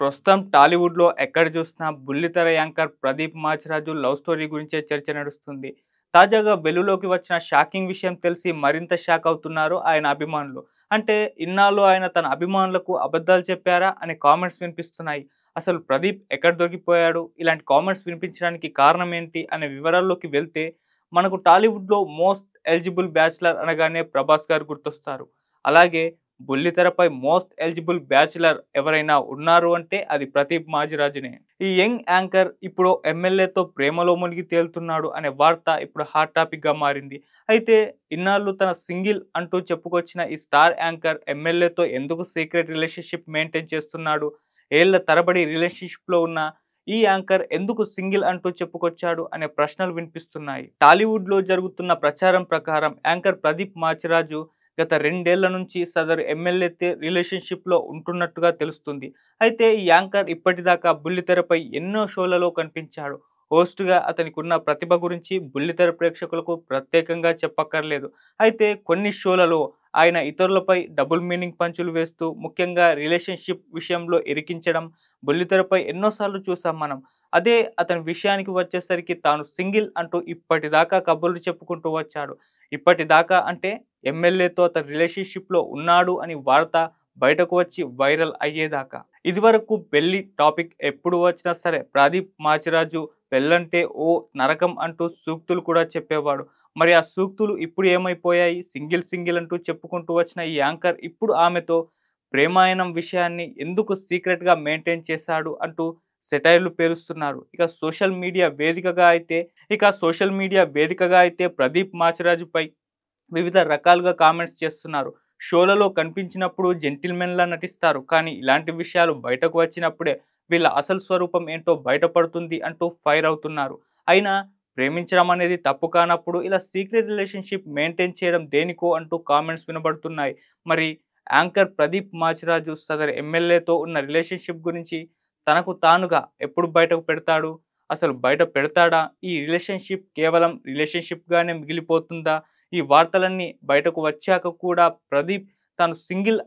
ప్రస్తుతం టాలీవుడ్లో ఎక్కడ చూసినా బుల్లితెర anchor Pradeep Machiraju love story గురించే చర్చ నడుస్తుంది తాజాగా వెలుగులోకి వచ్చిన షాకింగ్ విషయం తెలిసి మరింత షాక్ అవుతున్నారు ఆయన అభిమానులు అంటే ఇన్నాళ్ళు ఆయన తన అభిమానులకు అబద్ధాలు చెప్పారా అనే కామెంట్స్ వినిపిస్తున్నాయి అసలు ప్రదీప్ ఎక్కడ దొరికిపోయాడు ఇలాంటి కామెంట్స్ వినిపించడానికి కారణం ఏంటి అనే వివరాల్లోకి వెళ్తే మనకు టాలీవుడ్లో మోస్ట్ ఎలిజిబుల్ బ్యాచిలర్ అనగానే ప్రభాస్ గారు గుర్తొస్తారు అలాగే బుల్లితెరపై మోస్ట్ ఎలిజిబుల్ బ్యాచిలర్ ఎవరైనా ఉన్నారు అంటే అది ప్రదీప్ మాజిరాజునే ఈ యంగ్ యాంకర్ ఇప్పుడు ఎమ్మెల్యేతో ప్రేమలో మునిగి తేలుతున్నాడు అనే వార్త ఇప్పుడు హాట్ టాపిక్గా మారింది అయితే ఇన్నాళ్ళు తన సింగిల్ అంటూ చెప్పుకొచ్చిన ఈ స్టార్ యాంకర్ ఎమ్మెల్యేతో ఎందుకు సీక్రెట్ రిలేషన్షిప్ మెయింటైన్ చేస్తున్నాడు ఏళ్ల తరబడి రిలేషన్షిప్లో ఉన్న ఈ యాంకర్ ఎందుకు సింగిల్ అంటూ చెప్పుకొచ్చాడు అనే ప్రశ్నలు వినిపిస్తున్నాయి టాలీవుడ్లో జరుగుతున్న ప్రచారం ప్రకారం యాంకర్ ప్రదీప్ మాచిరాజు గత రెండేళ్ల నుంచి సదరు ఎమ్మెల్యేతో రిలేషన్షిప్లో ఉంటున్నట్టుగా తెలుస్తుంది అయితే ఈ యాంకర్ ఇప్పటిదాకా బుల్లితెరపై ఎన్నో షోలలో కనిపించాడు హోస్ట్గా అతనికి ఉన్న ప్రతిభ గురించి బుల్లితెర ప్రేక్షకులకు ప్రత్యేకంగా చెప్పక్కర్లేదు అయితే కొన్ని షోలలో ఆయన ఇతరులపై డబుల్ మీనింగ్ పంచులు వేస్తూ ముఖ్యంగా రిలేషన్షిప్ విషయంలో ఎరికించడం బుల్లితెరపై ఎన్నోసార్లు చూసాం మనం అదే అతని విషయానికి వచ్చేసరికి తాను సింగిల్ అంటూ ఇప్పటిదాకా కబుర్లు చెప్పుకుంటూ వచ్చాడు ఇప్పటిదాకా అంటే ఎమ్మెల్యేతో అతని రిలేషన్షిప్లో ఉన్నాడు అని వార్త బయటకు వచ్చి వైరల్ అయ్యేదాకా ఇదివరకు పెళ్లి టాపిక్ ఎప్పుడు వచ్చినా సరే ప్రదీప్ మాచిరాజు పెళ్ళంటే ఓ నరకం అంటూ సూక్తులు కూడా చెప్పేవాడు మరి ఆ సూక్తులు ఇప్పుడు ఏమైపోయాయి సింగిల్ సింగిల్ అంటూ చెప్పుకుంటూ వచ్చిన ఈ యాంకర్ ఇప్పుడు ఆమెతో ప్రేమాయణం విషయాన్ని ఎందుకు సీక్రెట్గా మెయింటైన్ చేశాడు అంటూ సెటైర్లు పేరుస్తున్నారు ఇక సోషల్ మీడియా వేదికగా అయితే ఇక సోషల్ మీడియా వేదికగా అయితే ప్రదీప్ మాచిరాజుపై వివిధ రకాలుగా కామెంట్స్ చేస్తున్నారు షోలలో కనిపించినప్పుడు జెంటిల్మెన్లా నటిస్తారు కానీ ఇలాంటి విషయాలు బయటకు వచ్చినప్పుడే వీళ్ళ అసలు స్వరూపం ఏంటో బయటపడుతుంది అంటూ ఫైర్ అవుతున్నారు అయినా ప్రేమించడం అనేది తప్పు కానప్పుడు ఇలా సీక్రెట్ రిలేషన్షిప్ మెయింటైన్ చేయడం దేనికో అంటూ కామెంట్స్ వినబడుతున్నాయి మరి యాంకర్ ప్రదీప్ మాచిరాజు సదర్ ఎమ్మెల్యేతో ఉన్న రిలేషన్షిప్ గురించి తనకు తానుగా ఎప్పుడు బయటకు పెడతాడు అసలు బయట పెడతాడా ఈ రిలేషన్షిప్ కేవలం రిలేషన్షిప్గానే మిగిలిపోతుందా ఈ వార్తలన్నీ బయటకు వచ్చాక కూడా ప్రదీప్ తను సింగిల్